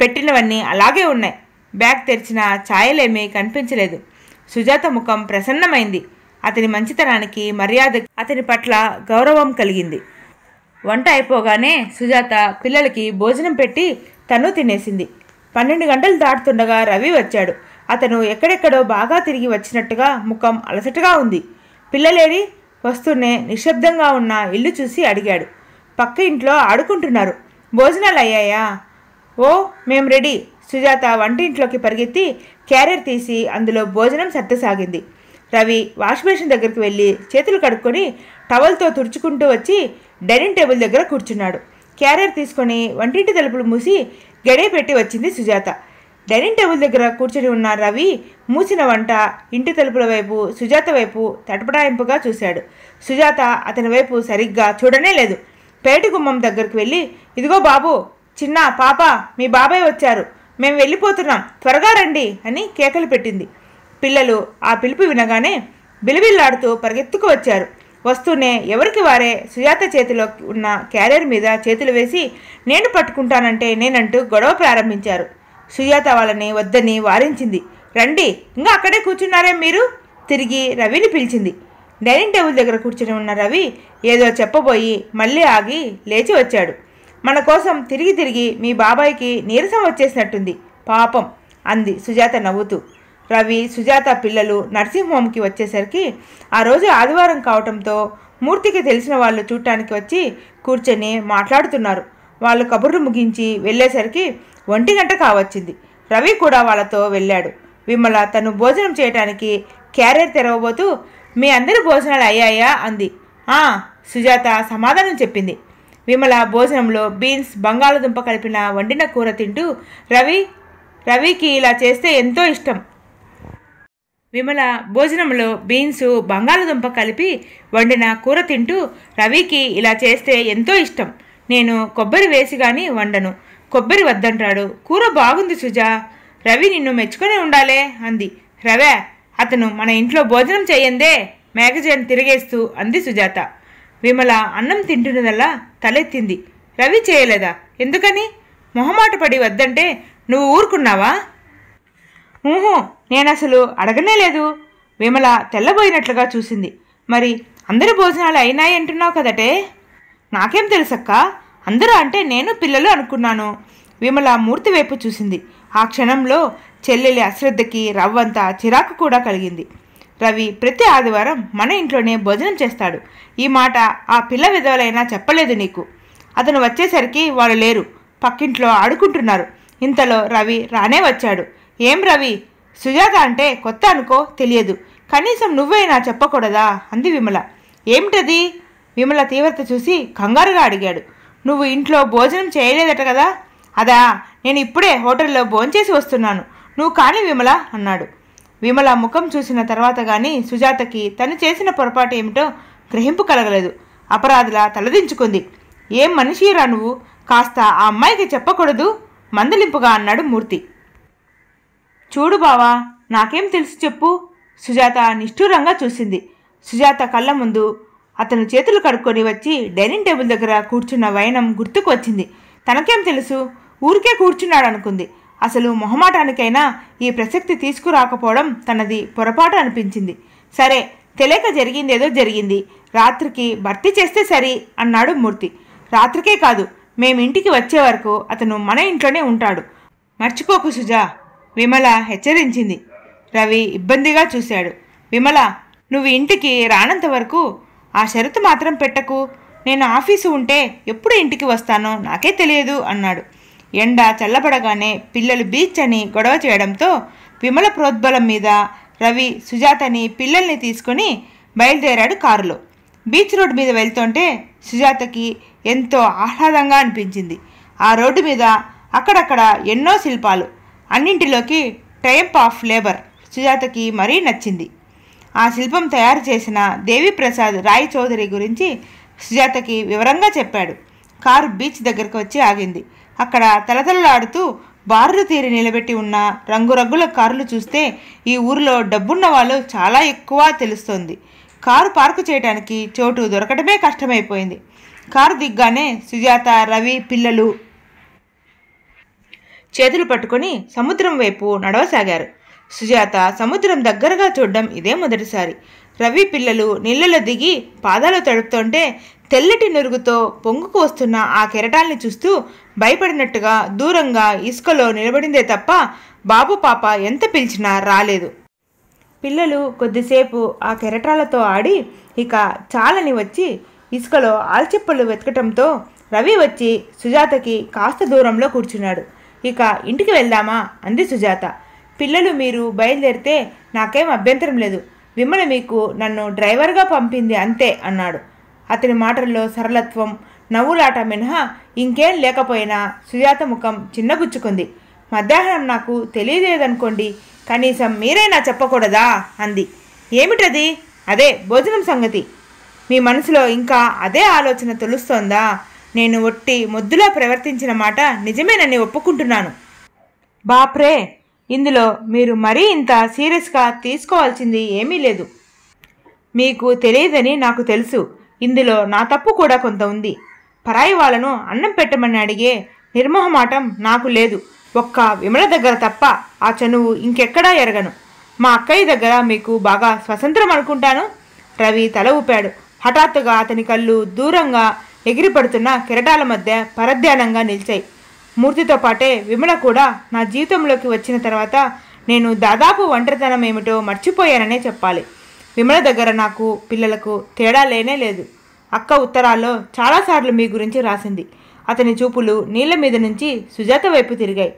పెట్టినవన్నీ అలాగే ఉన్నాయి బ్యాగ్ తెరిచిన ఛాయలేమీ కనిపించలేదు సుజాత ముఖం ప్రసన్నమైంది అతని మంచితనానికి మర్యాద అతని పట్ల గౌరవం కలిగింది వంట అయిపోగానే సుజాత పిల్లలకి భోజనం పెట్టి తను తినేసింది పన్నెండు గంటలు దాటుతుండగా రవి వచ్చాడు అతను ఎక్కడెక్కడో బాగా తిరిగి వచ్చినట్టుగా ముఖం అలసటగా ఉంది పిల్లలేడి వస్తూనే నిశ్శబ్దంగా ఉన్న ఇల్లు చూసి అడిగాడు పక్క ఇంట్లో ఆడుకుంటున్నారు భోజనాలు అయ్యాయా ఓ మేం రెడీ సుజాత వంటింట్లోకి పరిగెత్తి క్యారియర్ తీసి అందులో భోజనం సర్దసాగింది రవి వాష్ బేషన్ దగ్గరికి వెళ్ళి చేతులు కడుక్కొని టవల్తో తుడుచుకుంటూ వచ్చి డైనింగ్ టేబుల్ దగ్గర కూర్చున్నాడు క్యారియర్ తీసుకొని వంటింటి తలుపులు మూసి గడియ పెట్టి వచ్చింది సుజాత డైనింగ్ టేబుల్ దగ్గర కూర్చుని ఉన్న రవి మూసిన వంట ఇంటి తలుపుల వైపు సుజాత వైపు తటపటాయింపుగా చూశాడు సుజాత అతని వైపు సరిగ్గా చూడనే లేదు పేటి గుమ్మం దగ్గరికి వెళ్ళి ఇదిగో బాబు చిన్న పాప మీ బాబాయ్ వచ్చారు మేము వెళ్ళిపోతున్నాం త్వరగా రండి అని కేకలు పెట్టింది పిల్లలు ఆ పిలుపు వినగానే బిలిబిల్లాడుతూ పరిగెత్తుకు వచ్చారు వస్తూనే ఎవరికి వారే సుజాత చేతిలో ఉన్న క్యారియర్ మీద చేతులు వేసి నేను పట్టుకుంటానంటే నేనంటూ గొడవ ప్రారంభించారు సుజాత వాళ్ళని వద్దని వారించింది రండి ఇంకా అక్కడే కూర్చున్నారే మీరు తిరిగి రవిని పిలిచింది డైనింగ్ టేబుల్ దగ్గర కూర్చుని ఉన్న రవి ఏదో చెప్పబోయి మళ్ళీ ఆగి లేచి వచ్చాడు మన కోసం తిరిగి తిరిగి మీ బాబాయ్కి నీరసం వచ్చేసినట్టుంది పాపం అంది సుజాత నవ్వుతూ రవి సుజాత పిల్లలు నర్సింగ్ హోమ్కి వచ్చేసరికి ఆ రోజు ఆదివారం కావటంతో మూర్తికి తెలిసిన వాళ్ళు చూడటానికి వచ్చి కూర్చొని మాట్లాడుతున్నారు వాళ్ళు కబుర్లు ముగించి వెళ్ళేసరికి ఒంటి గంట కావచ్చింది రవి కూడా వాళ్ళతో వెళ్ళాడు విమల తను భోజనం చేయటానికి క్యారియర్ తెరవబోతూ మీ అందరి భోజనాలు అయ్యాయా అంది ఆ సుజాత సమాధానం చెప్పింది విమల భోజనంలో బీన్స్ బంగాళదుంప కలిపిన వండిన కూర తింటూ రవి రవికి ఇలా చేస్తే ఎంతో ఇష్టం విమల భోజనంలో బీన్స్ బంగాళదుంప కలిపి వండిన కూర తింటూ రవికి ఇలా చేస్తే ఎంతో ఇష్టం నేను కొబ్బరి వేసి కానీ వండను కొబ్బరి వద్దంటాడు కూర బాగుంది సుజా రవి నిన్ను మెచ్చుకొని ఉండాలే అంది రవే అతను మన ఇంట్లో భోజనం చేయందే మ్యాగజైన్ తిరిగేస్తూ అంది సుజాత విమల అన్నం తింటున్నదల్లా తలెత్తింది రవి చేయలేదా ఎందుకని మొహమాట పడి వద్దంటే నువ్వు ఊరుకున్నావా ఊహో నేను అసలు అడగనే లేదు విమల తెల్లబోయినట్లుగా చూసింది మరి అందరి భోజనాలు అయినాయి అంటున్నావు కదటే నాకేం తెలుసక్క అందరూ అంటే నేను పిల్లలు అనుకున్నాను విమల మూర్తి వైపు చూసింది ఆ క్షణంలో చెల్లెలి అశ్రద్ధకి రవ్వంతా చిరాకు కూడా కలిగింది రవి ప్రతి ఆదివారం మన ఇంట్లోనే భోజనం చేస్తాడు ఈ మాట ఆ పిల్ల విధవలైనా చెప్పలేదు నీకు అతను వచ్చేసరికి వాళ్ళు లేరు పక్కింట్లో ఆడుకుంటున్నారు ఇంతలో రవి రానే వచ్చాడు ఏం రవి సుజాత అంటే కొత్త అనుకో తెలియదు కనీసం నువ్వైనా చెప్పకూడదా అంది విమల ఏమిటది విమల తీవ్రత చూసి కంగారుగా అడిగాడు నువ్వు ఇంట్లో భోజనం చేయలేదట కదా అదా నేను ఇప్పుడే హోటల్లో భోంచేసి వస్తున్నాను నువ్వు కాని విమల అన్నాడు విమల ముఖం చూసిన తర్వాత కానీ సుజాతకి తను చేసిన పొరపాటు ఏమిటో గ్రహింపు కలగలేదు అపరాధులా తలదించుకుంది ఏం మనిషిరా నువ్వు కాస్త ఆ అమ్మాయికి చెప్పకూడదు మందలింపుగా అన్నాడు మూర్తి చూడు బావా నాకేం తెలుసు చెప్పు సుజాత నిష్ఠూరంగా చూసింది సుజాత కళ్ళ ముందు అతను చేతులు కడుక్కొని వచ్చి డైనింగ్ టేబుల్ దగ్గర కూర్చున్న వైనం గుర్తుకు వచ్చింది తనకేం తెలుసు ఊరికే కూర్చున్నాడు అనుకుంది అసలు మొహమాటానికైనా ఈ ప్రసక్తి తీసుకురాకపోవడం తనది పొరపాటు అనిపించింది సరే తెలియక జరిగిందేదో జరిగింది రాత్రికి భర్తీ చేస్తే సరి అన్నాడు మూర్తి రాత్రికే కాదు మేమింటికి వచ్చే వరకు అతను మన ఇంట్లోనే ఉంటాడు మర్చిపోకు సుజా విమల హెచ్చరించింది రవి ఇబ్బందిగా చూశాడు విమల నువ్వు ఇంటికి రానంత వరకు ఆ షరతు మాత్రం పెట్టకు నేను ఆఫీసు ఉంటే ఎప్పుడు ఇంటికి వస్తానో నాకే తెలియదు అన్నాడు ఎండ చల్లబడగానే పిల్లలు బీచ్ అని గొడవ చేయడంతో విమల ప్రోద్బలం మీద రవి సుజాతని పిల్లల్ని తీసుకుని బయలుదేరాడు కారులో బీచ్ రోడ్డు మీద వెళ్తుంటే సుజాతకి ఎంతో ఆహ్లాదంగా అనిపించింది ఆ రోడ్డు మీద అక్కడక్కడ ఎన్నో శిల్పాలు అన్నింటిలోకి ట్రయంప్ ఆఫ్ లేబర్ సుజాతకి మరీ నచ్చింది ఆ శిల్పం తయారు చేసిన దేవిప్రసాద్ రాయ్ చౌదరి గురించి సుజాతకి వివరంగా చెప్పాడు కారు బీచ్ దగ్గరకు వచ్చి ఆగింది అక్కడ తలతలలాడుతూ బారులు తీరి నిలబెట్టి ఉన్న రంగురంగుల కారులు చూస్తే ఈ ఊరిలో డబ్బున్న వాళ్ళు చాలా ఎక్కువ తెలుస్తోంది కారు పార్కు చేయడానికి చోటు దొరకటమే కష్టమైపోయింది కారు దిగ్గానే సుజాత రవి పిల్లలు చేతులు పట్టుకొని సముద్రం వైపు నడవసాగారు సుజాత సముద్రం దగ్గరగా చూడడం ఇదే మొదటిసారి రవి పిల్లలు నీళ్ళలో దిగి పాదాలు తడుపుతుంటే తెల్లటి నురుగుతో పొంగుకు వస్తున్న ఆ కెరటాల్ని చూస్తూ భయపడినట్టుగా దూరంగా ఇసుకలో నిలబడిందే తప్ప బాబు పాప ఎంత పిలిచినా రాలేదు పిల్లలు కొద్దిసేపు ఆ కెరటాలతో ఆడి ఇక చాలని వచ్చి ఇసుకలో ఆల్చిప్పలు వెతకటంతో రవి వచ్చి సుజాతకి కాస్త దూరంలో కూర్చున్నాడు ఇక ఇంటికి వెళ్దామా అంది సుజాత పిల్లలు మీరు బయలుదేరితే నాకేం అభ్యంతరం లేదు విమల మీకు నన్ను డ్రైవర్గా పంపింది అంతే అన్నాడు అతని మాటల్లో సరళత్వం నవ్వులాట మినహా ఇంకేం లేకపోయినా సుజాత ముఖం చిన్నగుచ్చుకుంది మధ్యాహ్నం నాకు తెలియలేదనుకోండి కనీసం మీరైనా చెప్పకూడదా అంది ఏమిటది అదే భోజనం సంగతి మీ మనసులో ఇంకా అదే ఆలోచన తెలుస్తోందా నేను ఒట్టి మొద్దులో ప్రవర్తించిన మాట నిజమేనని ఒప్పుకుంటున్నాను బాప్రే ఇందులో మీరు మరీ ఇంత సీరియస్గా తీసుకోవాల్సింది ఏమీ లేదు మీకు తెలియదని నాకు తెలుసు ఇందులో నా తప్పు కూడా కొంత ఉంది పరాయి వాళ్ళను అన్నం పెట్టమని అడిగే నిర్మోహమాటం నాకు లేదు ఒక్క విమల దగ్గర తప్ప ఆ చనువు ఇంకెక్కడా ఎరగను మా అక్కయ్య దగ్గర మీకు బాగా స్వతంత్రం అనుకుంటాను రవి తల ఊపాడు హఠాత్తుగా అతని కళ్ళు దూరంగా ఎగిరిపడుతున్న కిరటాల మధ్య పరధ్యానంగా నిలిచాయి మూర్తితో పాటే విమల కూడా నా జీవితంలోకి వచ్చిన తర్వాత నేను దాదాపు ఒంటరితనం ఏమిటో మర్చిపోయాననే చెప్పాలి విమల దగ్గర నాకు పిల్లలకు తేడా లేనే లేదు అక్క ఉత్తరాల్లో చాలాసార్లు మీ గురించి రాసింది అతని చూపులు నీళ్ల మీద నుంచి సుజాత వైపు తిరిగాయి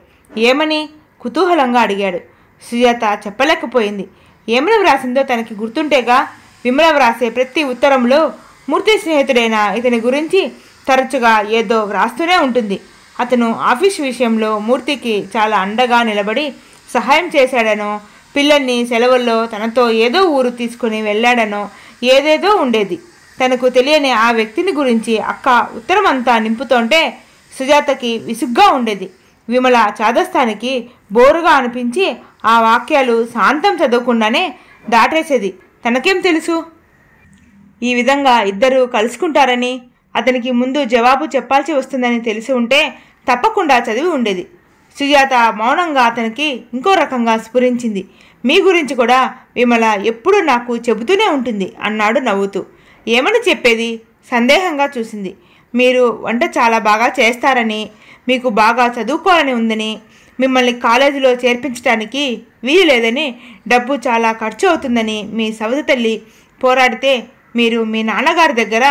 ఏమని కుతూహలంగా అడిగాడు సుజాత చెప్పలేకపోయింది ఏమని వ్రాసిందో తనకి గుర్తుంటేగా విమల వ్రాసే ప్రతి ఉత్తరంలో మూర్తి స్నేహితుడైన ఇతని గురించి తరచుగా ఏదో వ్రాస్తూనే ఉంటుంది అతను ఆఫీస్ విషయంలో మూర్తికి చాలా అండగా నిలబడి సహాయం చేశాడనో పిల్లల్ని సెలవుల్లో తనతో ఏదో ఊరు తీసుకుని వెళ్ళాడనో ఏదేదో ఉండేది తనకు తెలియని ఆ వ్యక్తిని గురించి అక్క ఉత్తరం అంతా సుజాతకి విసుగ్గా ఉండేది విమల చాదస్థానికి బోరుగా అనిపించి ఆ వాక్యాలు శాంతం చదవకుండానే దాటేసేది తనకేం తెలుసు ఈ విధంగా ఇద్దరు కలుసుకుంటారని అతనికి ముందు జవాబు చెప్పాల్సి వస్తుందని తెలిసి ఉంటే తప్పకుండా చదివి ఉండేది సుజాత మౌనంగా అతనికి ఇంకో రకంగా స్ఫురించింది మీ గురించి కూడా విమల ఎప్పుడూ నాకు చెబుతూనే ఉంటుంది అన్నాడు నవ్వుతూ ఏమని చెప్పేది సందేహంగా చూసింది మీరు వంట చాలా బాగా చేస్తారని మీకు బాగా చదువుకోవాలని ఉందని మిమ్మల్ని కాలేజీలో చేర్పించడానికి వీలు లేదని డబ్బు చాలా ఖర్చు అవుతుందని మీ సవతి తల్లి పోరాడితే మీరు మీ నాన్నగారి దగ్గర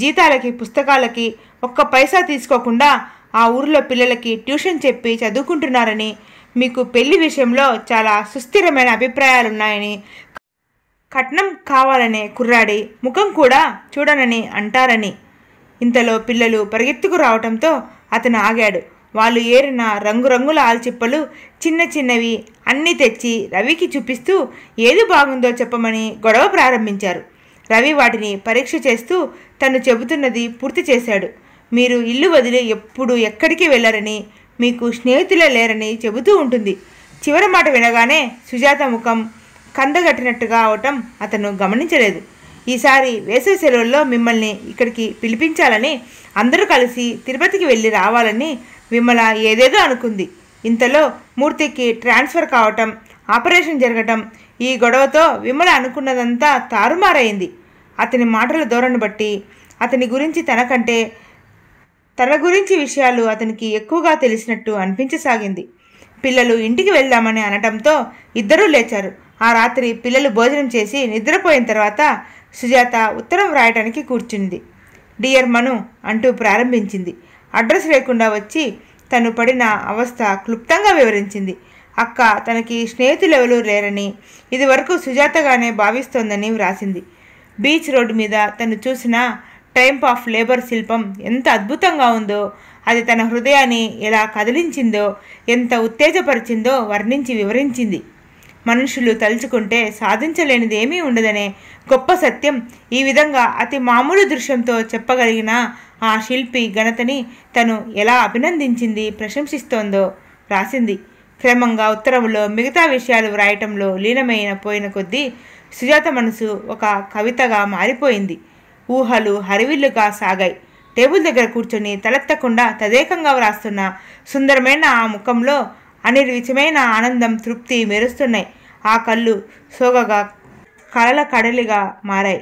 జీతాలకి పుస్తకాలకి ఒక్క పైసా తీసుకోకుండా ఆ ఊరిలో పిల్లలకి ట్యూషన్ చెప్పి చదువుకుంటున్నారని మీకు పెళ్లి విషయంలో చాలా సుస్థిరమైన అభిప్రాయాలున్నాయని కట్నం కావాలనే కుర్రాడి ముఖం కూడా చూడనని అంటారని ఇంతలో పిల్లలు పరిగెత్తుకు రావటంతో అతను ఆగాడు వాళ్ళు ఏరిన రంగురంగుల ఆల్చిప్పలు చిన్న చిన్నవి అన్నీ తెచ్చి రవికి చూపిస్తూ ఏది బాగుందో చెప్పమని గొడవ ప్రారంభించారు రవి వాటిని పరీక్ష చేస్తూ తను చెబుతున్నది పూర్తి చేశాడు మీరు ఇల్లు వదిలి ఎప్పుడు ఎక్కడికి వెళ్లారని మీకు స్నేహితులే లేరని చెబుతూ ఉంటుంది చివరి మాట వినగానే సుజాత ముఖం కందగట్టినట్టుగా అవటం అతను గమనించలేదు ఈసారి వేసవి సెలవుల్లో మిమ్మల్ని ఇక్కడికి పిలిపించాలని అందరూ కలిసి తిరుపతికి వెళ్ళి రావాలని విమల ఏదేదో అనుకుంది ఇంతలో మూర్తికి ట్రాన్స్ఫర్ కావటం ఆపరేషన్ జరగటం ఈ గొడవతో విమల అనుకున్నదంతా తారుమారైంది అతని మాటల ధోరణి బట్టి అతని గురించి తనకంటే తన గురించి విషయాలు అతనికి ఎక్కువగా తెలిసినట్టు అనిపించసాగింది పిల్లలు ఇంటికి వెళ్దామని అనటంతో ఇద్దరూ లేచారు ఆ రాత్రి పిల్లలు భోజనం చేసి నిద్రపోయిన తర్వాత సుజాత ఉత్తరం వ్రాయడానికి కూర్చుంది డియర్ మను అంటూ ప్రారంభించింది అడ్రస్ లేకుండా వచ్చి తను పడిన అవస్థ క్లుప్తంగా వివరించింది అక్క తనకి స్నేహితులెవరూ లేరని ఇదివరకు సుజాతగానే భావిస్తోందని వ్రాసింది బీచ్ రోడ్డు మీద తను చూసిన ట్రైంప్ ఆఫ్ లేబర్ శిల్పం ఎంత అద్భుతంగా ఉందో అది తన హృదయాన్ని ఎలా కదిలించిందో ఎంత ఉత్తేజపరిచిందో వర్ణించి వివరించింది మనుషులు తలుచుకుంటే సాధించలేనిది ఏమీ ఉండదనే గొప్ప సత్యం ఈ విధంగా అతి మామూలు దృశ్యంతో చెప్పగలిగిన ఆ శిల్పి ఘనతని తను ఎలా అభినందించింది ప్రశంసిస్తోందో రాసింది క్రమంగా ఉత్తరంలో మిగతా విషయాలు వ్రాయటంలో లీనమైన పోయిన కొద్దీ సుజాత మనసు ఒక కవితగా మారిపోయింది ఊహలు హరివిల్లుగా సాగాయి టేబుల్ దగ్గర కూర్చొని తలెత్తకుండా తదేకంగా వ్రాస్తున్న సుందరమైన ఆ ముఖంలో అనిర్విచమైన ఆనందం తృప్తి మెరుస్తున్నాయి ఆ కళ్ళు సోగగా కలల కడలిగా మారాయి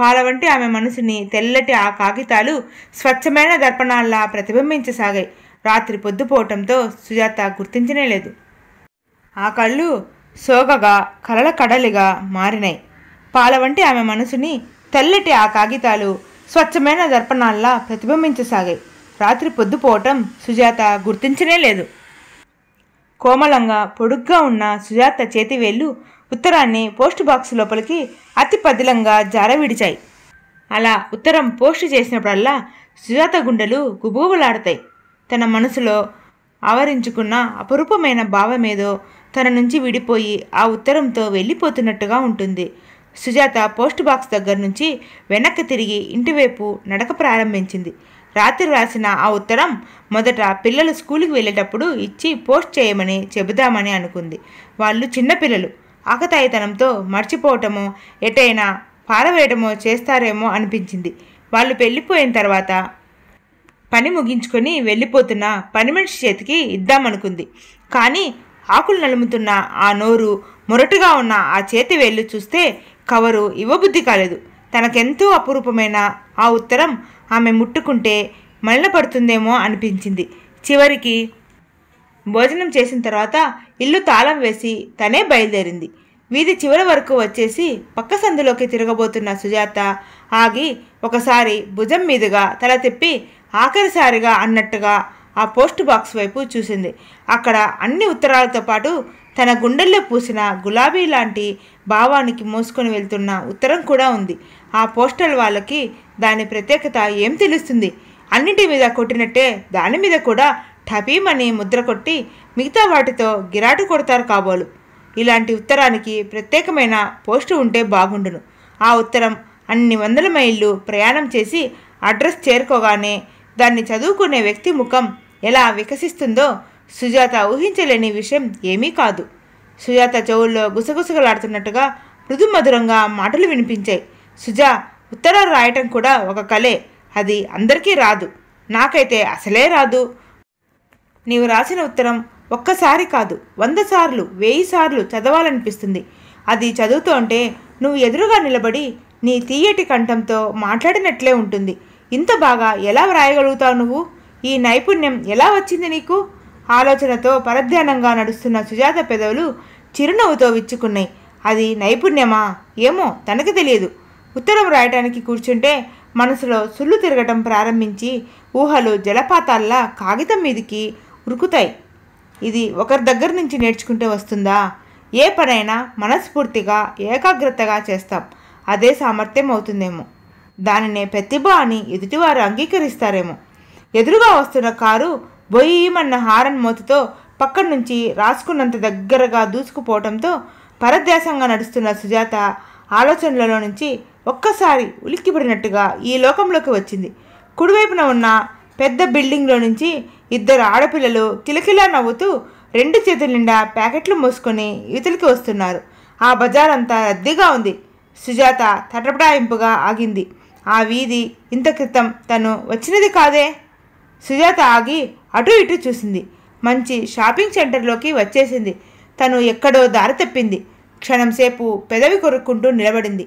పాల వంటి ఆమె మనసుని తెల్లటి ఆ కాగితాలు స్వచ్ఛమైన దర్పణాల్లా ప్రతిబింబించసాగాయి రాత్రి పొద్దుపోవటంతో సుజాత గుర్తించనే లేదు ఆ కళ్ళు సోగగా కలల కడలిగా మారినాయి పాల వంటి ఆమె మనసుని తెల్లటి ఆ కాగితాలు స్వచ్ఛమైన దర్పణాల్లా ప్రతిబింబించసాగాయి రాత్రి పొద్దుపోవటం సుజాత గుర్తించనే లేదు కోమలంగా పొడుగ్గా ఉన్న సుజాత చేతివేళ్ళు ఉత్తరాన్ని పోస్ట్ బాక్స్ లోపలికి అతి పదిలంగా జారవిడిచాయి అలా ఉత్తరం పోస్ట్ చేసినప్పుడల్లా సుజాత గుండెలు గుబూబులాడతాయి తన మనసులో ఆవరించుకున్న అపురూపమైన భావమేదో తన నుంచి విడిపోయి ఆ ఉత్తరంతో వెళ్ళిపోతున్నట్టుగా ఉంటుంది సుజాత పోస్ట్ బాక్స్ దగ్గర నుంచి వెనక్కి తిరిగి ఇంటివైపు నడక ప్రారంభించింది రాత్రి రాసిన ఆ ఉత్తరం మొదట పిల్లలు స్కూల్కి వెళ్ళేటప్పుడు ఇచ్చి పోస్ట్ చేయమని చెబుదామని అనుకుంది వాళ్ళు చిన్నపిల్లలు ఆకతాయితనంతో మర్చిపోవటమో ఎటైనా పారవేయడమో చేస్తారేమో అనిపించింది వాళ్ళు వెళ్ళిపోయిన తర్వాత పని ముగించుకొని వెళ్ళిపోతున్న పని మనిషి చేతికి ఇద్దామనుకుంది కానీ ఆకులు నలుముతున్న ఆ నోరు మొరటుగా ఉన్న ఆ చేతి వేళ్ళు చూస్తే కవరు ఇవ్వబుద్ధి కాలేదు తనకెంతో అపురూపమైన ఆ ఉత్తరం ఆమె ముట్టుకుంటే మళ్ళపడుతుందేమో అనిపించింది చివరికి భోజనం చేసిన తర్వాత ఇల్లు తాళం వేసి తనే బయలుదేరింది వీధి చివరి వరకు వచ్చేసి పక్క సందులోకి తిరగబోతున్న సుజాత ఆగి ఒకసారి భుజం మీదుగా తల తిప్పి ఆఖరిసారిగా అన్నట్టుగా ఆ పోస్ట్ బాక్స్ వైపు చూసింది అక్కడ అన్ని ఉత్తరాలతో పాటు తన గుండెల్లో పూసిన గులాబీ లాంటి భావానికి మోసుకొని వెళ్తున్న ఉత్తరం కూడా ఉంది ఆ పోస్టల్ వాళ్ళకి దాని ప్రత్యేకత ఏం తెలుస్తుంది అన్నింటి మీద కొట్టినట్టే దాని మీద కూడా ఠపీమని ముద్ర కొట్టి మిగతా వాటితో గిరాటు కొడతారు కాబోలు ఇలాంటి ఉత్తరానికి ప్రత్యేకమైన పోస్టు ఉంటే బాగుండును ఆ ఉత్తరం అన్ని వందల మైళ్ళు ప్రయాణం చేసి అడ్రస్ చేరుకోగానే దాన్ని చదువుకునే వ్యక్తి ముఖం ఎలా వికసిస్తుందో సుజాత ఊహించలేని విషయం ఏమీ కాదు సుజాత చెవుల్లో గుసగుసగలాడుతున్నట్టుగా మృదుమధురంగా మాటలు వినిపించాయి సుజా ఉత్తరాలు రాయటం కూడా ఒక కళే అది అందరికీ రాదు నాకైతే అసలే రాదు నీవు రాసిన ఉత్తరం ఒక్కసారి కాదు వంద సార్లు వెయ్యి సార్లు చదవాలనిపిస్తుంది అది ఉంటే నువ్వు ఎదురుగా నిలబడి నీ తీయటి కంఠంతో మాట్లాడినట్లే ఉంటుంది ఇంత బాగా ఎలా వ్రాయగలుగుతావు నువ్వు ఈ నైపుణ్యం ఎలా వచ్చింది నీకు ఆలోచనతో పరధ్యానంగా నడుస్తున్న సుజాత పెదవులు చిరునవ్వుతో విచ్చుకున్నాయి అది నైపుణ్యమా ఏమో తనకు తెలియదు ఉత్తరం రాయటానికి కూర్చుంటే మనసులో సుళ్ళు తిరగటం ప్రారంభించి ఊహలు జలపాతాల్లా కాగితం మీదికి ఉరుకుతాయి ఇది ఒకరి దగ్గర నుంచి నేర్చుకుంటే వస్తుందా ఏ పనైనా మనస్ఫూర్తిగా ఏకాగ్రతగా చేస్తాం అదే సామర్థ్యం అవుతుందేమో దానినే ప్రతిభ అని ఎదుటివారు అంగీకరిస్తారేమో ఎదురుగా వస్తున్న కారు బొయ్యమన్న హారన్ మోతతో పక్కడి నుంచి రాసుకున్నంత దగ్గరగా దూసుకుపోవటంతో పరదేశంగా నడుస్తున్న సుజాత ఆలోచనలలో నుంచి ఒక్కసారి ఉలిక్కిపడినట్టుగా ఈ లోకంలోకి వచ్చింది కుడివైపున ఉన్న పెద్ద బిల్డింగ్లో నుంచి ఇద్దరు ఆడపిల్లలు కిలకిలా నవ్వుతూ రెండు చేతుల నిండా ప్యాకెట్లు మోసుకొని ఇతలికి వస్తున్నారు ఆ బజార్ అంతా రద్దీగా ఉంది సుజాత తటపడాయింపుగా ఆగింది ఆ వీధి ఇంత క్రితం తను వచ్చినది కాదే సుజాత ఆగి అటు ఇటు చూసింది మంచి షాపింగ్ సెంటర్లోకి వచ్చేసింది తను ఎక్కడో దారి తప్పింది క్షణంసేపు పెదవి కొరుక్కుంటూ నిలబడింది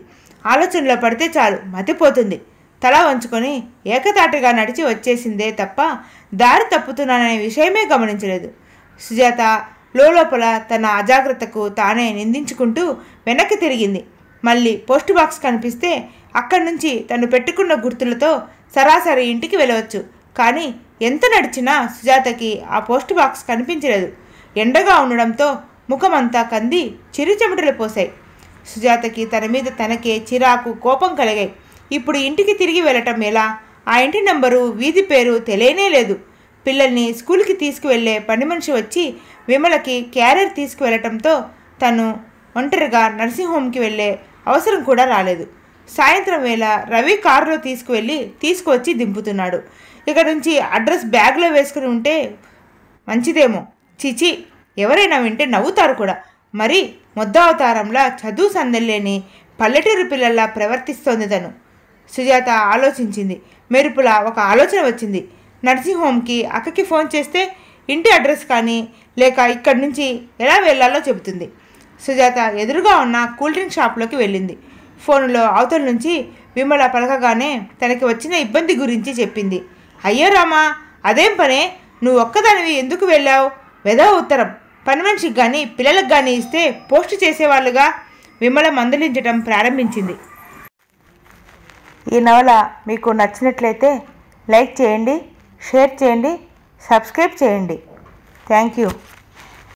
ఆలోచనలో పడితే చాలు మతిపోతుంది తల వంచుకొని ఏకతాటిగా నడిచి వచ్చేసిందే తప్ప దారి తప్పుతున్నాననే విషయమే గమనించలేదు సుజాత లోపల తన అజాగ్రత్తకు తానే నిందించుకుంటూ వెనక్కి తిరిగింది మళ్ళీ పోస్ట్ బాక్స్ కనిపిస్తే అక్కడి నుంచి తను పెట్టుకున్న గుర్తులతో సరాసరి ఇంటికి వెళ్ళవచ్చు కానీ ఎంత నడిచినా సుజాతకి ఆ పోస్ట్ బాక్స్ కనిపించలేదు ఎండగా ఉండడంతో ముఖమంతా కంది చిరు చెమటలు పోశాయి సుజాతకి తన మీద తనకే చిరాకు కోపం కలిగాయి ఇప్పుడు ఇంటికి తిరిగి వెళ్ళటం ఎలా ఆ ఇంటి నంబరు వీధి పేరు తెలియనే లేదు పిల్లల్ని స్కూల్కి తీసుకువెళ్ళే పని మనిషి వచ్చి విమలకి క్యారియర్ తీసుకువెళ్ళటంతో తను ఒంటరిగా నర్సింగ్ హోమ్కి వెళ్ళే అవసరం కూడా రాలేదు సాయంత్రం వేళ రవి కారులో తీసుకువెళ్ళి తీసుకువచ్చి దింపుతున్నాడు ఇక నుంచి అడ్రస్ బ్యాగ్లో వేసుకుని ఉంటే మంచిదేమో చిచి ఎవరైనా వింటే నవ్వుతారు కూడా మరి మొద్ద చదువు సందల్లేని పల్లెటూరు పిల్లల్లా ప్రవర్తిస్తోంది తను సుజాత ఆలోచించింది మెరుపులా ఒక ఆలోచన వచ్చింది నర్సింగ్ హోమ్కి అక్కకి ఫోన్ చేస్తే ఇంటి అడ్రస్ కానీ లేక ఇక్కడి నుంచి ఎలా వెళ్ళాలో చెబుతుంది సుజాత ఎదురుగా ఉన్న కూల్ డ్రింక్ షాప్లోకి వెళ్ళింది ఫోనులో అవతల నుంచి విమల పలకగానే తనకి వచ్చిన ఇబ్బంది గురించి చెప్పింది అయ్యో రామా అదేం పనే నువ్వు ఒక్కదానివి ఎందుకు వెళ్ళావు వెదవ ఉత్తరం పని మనిషికి కానీ పిల్లలకు కానీ ఇస్తే పోస్ట్ చేసేవాళ్ళుగా విమల మందలించడం ప్రారంభించింది ఈ నవల మీకు నచ్చినట్లయితే లైక్ చేయండి షేర్ చేయండి సబ్స్క్రైబ్ చేయండి థ్యాంక్ యూ